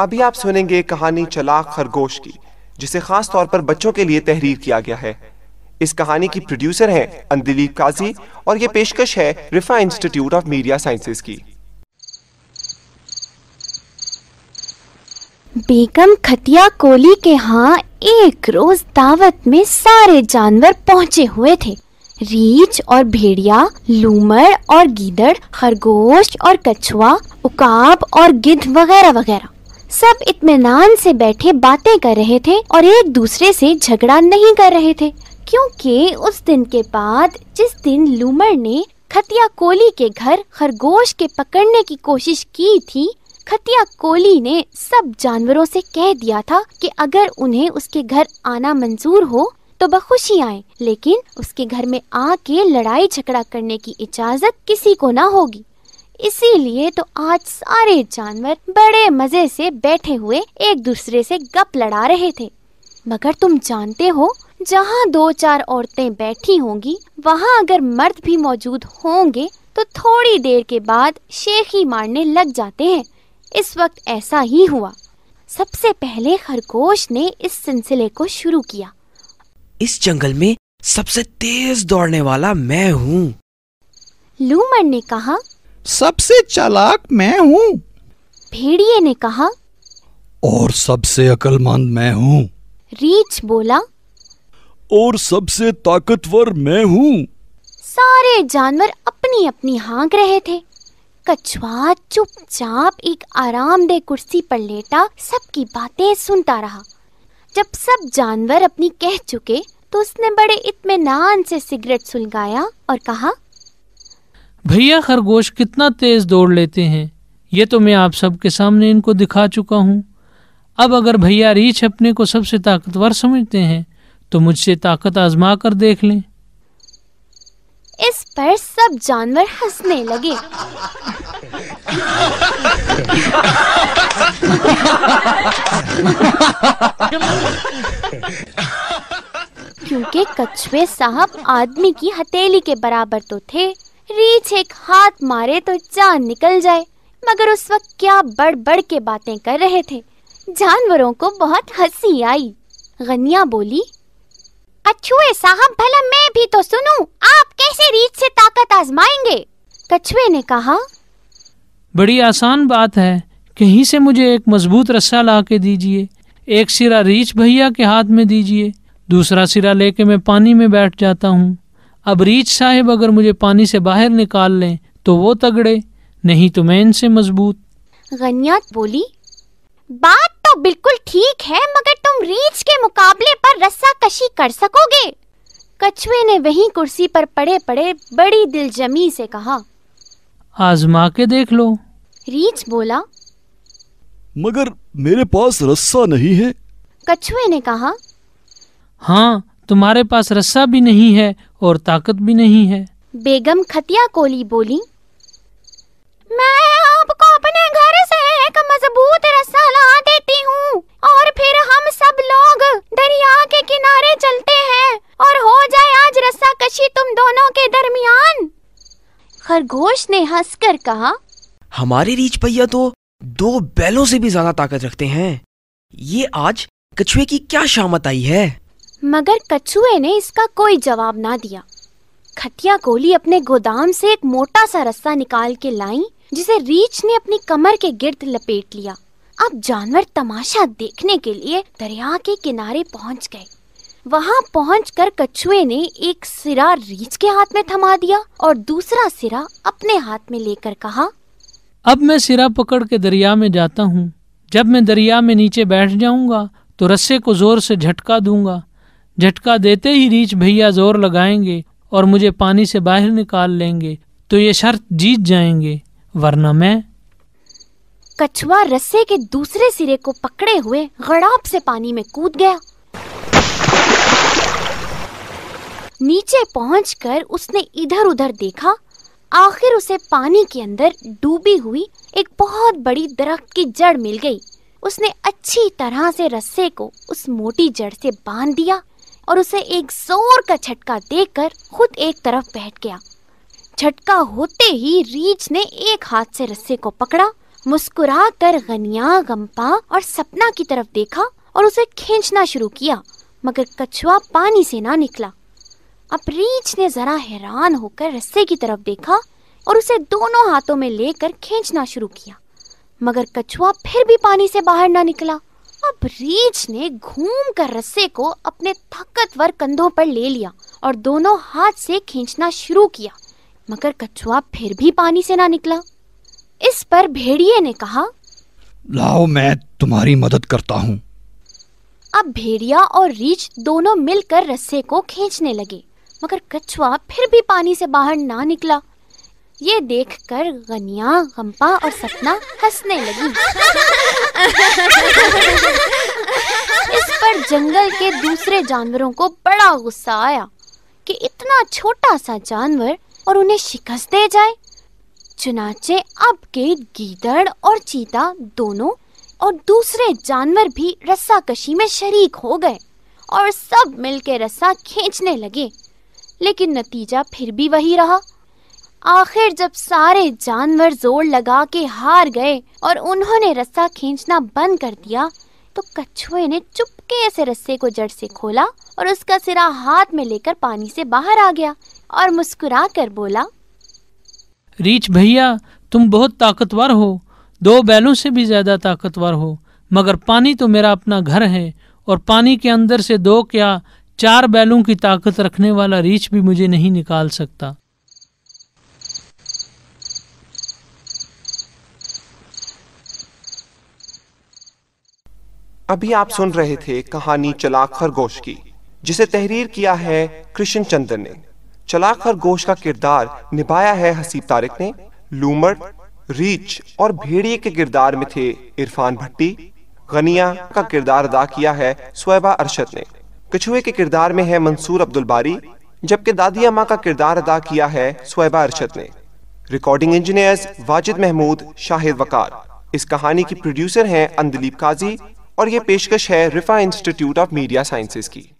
अभी आप सुनेंगे कहानी चलाक खरगोश की जिसे खास तौर पर बच्चों के लिए तहरीर किया गया है इस कहानी की प्रोड्यूसर हैं अंदिलीप काजी और ये पेशकश है Rifa institute of media sciences की बेगम खटिया कोली के यहाँ एक रोज दावत में सारे जानवर पहुँचे हुए थे रीछ और भेड़िया लूमर और गीदड़ खरगोश और कछुआ उकाब और गिद्ध वगैरह वगैरह सब इत्मीनान से बैठे बातें कर रहे थे और एक दूसरे से झगड़ा नहीं कर रहे थे क्योंकि उस दिन के बाद जिस दिन लूमर ने खतिया कोली के घर खरगोश के पकड़ने की कोशिश की थी खतिया कोली ने सब जानवरों से कह दिया था कि अगर उन्हें उसके घर आना मंजूर हो तो बखुशी आए लेकिन उसके घर में आके लड़ाई झगड़ा करने की इजाजत किसी को ना होगी इसीलिए तो आज सारे जानवर बड़े मजे से बैठे हुए एक दूसरे से गप लड़ा रहे थे मगर तुम जानते हो जहाँ दो चार औरतें बैठी होंगी वहाँ अगर मर्द भी मौजूद होंगे तो थोड़ी देर के बाद शेखी मारने लग जाते हैं इस वक्त ऐसा ही हुआ सबसे पहले खरगोश ने इस सिलसिले को शुरू किया इस जंगल में सबसे तेज दौड़ने वाला मैं हूँ लूमर ने कहा सबसे चालाक मैं हूँ भेड़िए ने कहा और सबसे अकलमंद मैं हूँ रीछ बोला और सबसे ताकतवर मैं हूँ सारे जानवर अपनी अपनी हाँक रहे थे कछुआ चुपचाप एक आरामदेह कुर्सी पर लेटा सबकी बातें सुनता रहा जब सब जानवर अपनी कह चुके तो उसने बड़े इत्मीनान से सिगरेट सुलगाया और कहा भैया खरगोश कितना तेज दौड़ लेते हैं ये तो मैं आप सबके सामने इनको दिखा चुका हूँ अब अगर भैया रीछ अपने को सबसे ताकतवर समझते हैं तो मुझसे ताकत आजमा कर देख लें इस पर सब जानवर हंसने लगे क्योंकि कछुए साहब आदमी की हथेली के बराबर तो थे रीछ एक हाथ मारे तो जान निकल जाए मगर उस वक्त क्या बड़ बड़ के बातें कर रहे थे जानवरों को बहुत हंसी आई गनिया बोली अच्छुए साहब भला मैं भी तो सुनूं आप कैसे रीछ से ताकत आजमाएंगे कछुए ने कहा बड़ी आसान बात है कहीं से मुझे एक मजबूत रस्सा ला के दीजिए एक सिरा रीछ भैया के हाथ में दीजिए दूसरा सिरा लेके मैं पानी में बैठ जाता हूँ अब रीच साहेब अगर मुझे पानी से बाहर निकाल लें तो वो तगड़े नहीं तो मैं इनसे मजबूत गनियात बोली बात तो बिल्कुल ठीक है मगर तुम रीच के मुकाबले पर रस्सा कशी कर सकोगे कछुए ने वही कुर्सी पर पड़े पड़े बड़ी दिलजमी से कहा आजमा के देख लो रीच बोला मगर मेरे पास रस्सा नहीं है कछुए ने कहा हाँ तुम्हारे पास रस्सा भी नहीं है और ताकत भी नहीं है बेगम खतिया कोली बोली मैं आपको अपने घर से एक मजबूत रस्सा ला देती हूँ और फिर हम सब लोग दरिया के किनारे चलते हैं और हो जाए आज रस्सा कशी तुम दोनों के दरमियान खरगोश ने हंसकर कहा हमारे रीछ भैया तो दो बैलों से भी ज्यादा ताकत रखते हैं ये आज कछुए की क्या शामत आई है मगर कछुए ने इसका कोई जवाब ना दिया खटिया कोली अपने गोदाम से एक मोटा सा रस्सा निकाल के लाई जिसे रीछ ने अपनी कमर के गिर्द लपेट लिया अब जानवर तमाशा देखने के लिए दरिया के किनारे पहुंच गए वहां कर कछुए ने एक सिरा रीछ के हाथ में थमा दिया और दूसरा सिरा अपने हाथ में लेकर कहा अब मैं सिरा पकड़ के दरिया में जाता हूँ जब मैं दरिया में नीचे बैठ जाऊंगा तो रस्से को जोर से झटका दूंगा झटका देते ही रीच भैया जोर लगाएंगे और मुझे पानी से बाहर निकाल लेंगे तो ये शर्त जीत जाएंगे वरना मैं कछुआ रस्से के दूसरे सिरे को पकड़े हुए गड़ाप से पानी में कूद गया नीचे पहुंचकर उसने इधर उधर देखा आखिर उसे पानी के अंदर डूबी हुई एक बहुत बड़ी दरख्त की जड़ मिल गई उसने अच्छी तरह से रस्से को उस मोटी जड़ से बांध दिया और उसे एक जोर का झटका देकर खुद एक तरफ बैठ गया झटका होते ही रीच ने एक हाथ से रस्से को पकड़ा मुस्कुरा कर गनिया गंपा और सपना की तरफ देखा और उसे खींचना शुरू किया मगर कछुआ पानी से ना निकला अब रीच ने जरा हैरान होकर रस्से की तरफ देखा और उसे दोनों हाथों में लेकर खींचना शुरू किया मगर कछुआ फिर भी पानी से बाहर ना निकला अब रीच ने घूम कर रस्से को अपने ताकतवर कंधों पर ले लिया और दोनों हाथ से खींचना शुरू किया मगर कछुआ फिर भी पानी से ना निकला इस पर भेड़िए ने कहा लाओ मैं तुम्हारी मदद करता हूँ अब भेड़िया और रीछ दोनों मिलकर रस्से को खींचने लगे मगर कछुआ फिर भी पानी से बाहर ना निकला ये देखकर गनिया गंपा और सपना हंसने लगी इस पर जंगल के दूसरे जानवरों को बड़ा गुस्सा आया कि इतना छोटा सा जानवर और उन्हें शिकस्त दे जाए चुनाचे अब के गीदड़ और चीता दोनों और दूसरे जानवर भी रस्सा कशी में शरीक हो गए और सब मिलके रस्सा खींचने लगे लेकिन नतीजा फिर भी वही रहा आखिर जब सारे जानवर जोर लगा के हार गए और उन्होंने रस्सा खींचना बंद कर दिया तो कछुए ने चुपके से रस्से को जड़ से खोला और उसका सिरा हाथ में लेकर पानी से बाहर आ गया और मुस्कुरा कर बोला रीछ भैया तुम बहुत ताकतवर हो दो बैलों से भी ज्यादा ताकतवर हो मगर पानी तो मेरा अपना घर है और पानी के अंदर से दो क्या चार बैलों की ताकत रखने वाला रीछ भी मुझे नहीं निकाल सकता अभी आप सुन रहे थे कहानी चलाक खरगोश की जिसे तहरीर किया है कृष्ण चंद्र ने चलाक खरगोश का किरदार निभाया है हसीब तारिक ने लूमर रीच और भेड़िए के किरदार में थे इरफान भट्टी गनिया का किरदार अदा किया है सुबा अरशद ने कछुए के किरदार में है मंसूर अब्दुल बारी जबकि दादी अम्मा का किरदार अदा किया है सुबा अरशद ने रिकॉर्डिंग इंजीनियर्स वाजिद महमूद शाहिद वकार इस कहानी की प्रोड्यूसर हैं अंदलीप काजी और ये पेशकश है Rifa institute of media sciences की